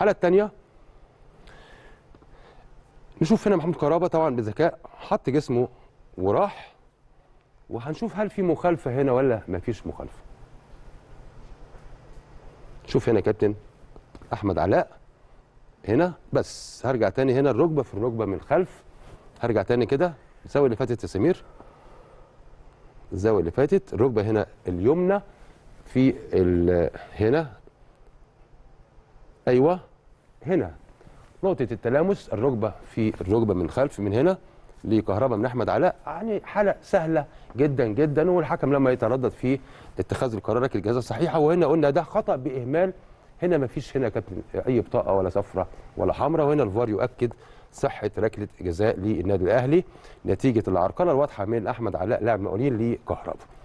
الحاله الثانيه نشوف هنا محمود كهربا طبعا بذكاء حط جسمه وراح وهنشوف هل في مخالفه هنا ولا مفيش مخالفه شوف هنا كابتن احمد علاء هنا بس هرجع تاني هنا الركبه في الركبه من الخلف هرجع تاني كده الزاويه اللي فاتت يا سمير الزاويه اللي فاتت الركبه هنا اليمنى في هنا ايوه هنا نقطه التلامس الركبه في الركبه من خلف من هنا لكهربا من احمد علاء يعني حاله سهله جدا جدا والحكم لما يتردد في اتخاذ القرار لكن الجائزه صحيحه وهنا قلنا ده خطا باهمال هنا ما فيش هنا كابتن اي بطاقه ولا صفرة ولا حمراء وهنا الفار يؤكد صحه ركله جزاء للنادي الاهلي نتيجه العرقله الواضحه من احمد علاء لاعب مقاولين لكهرباء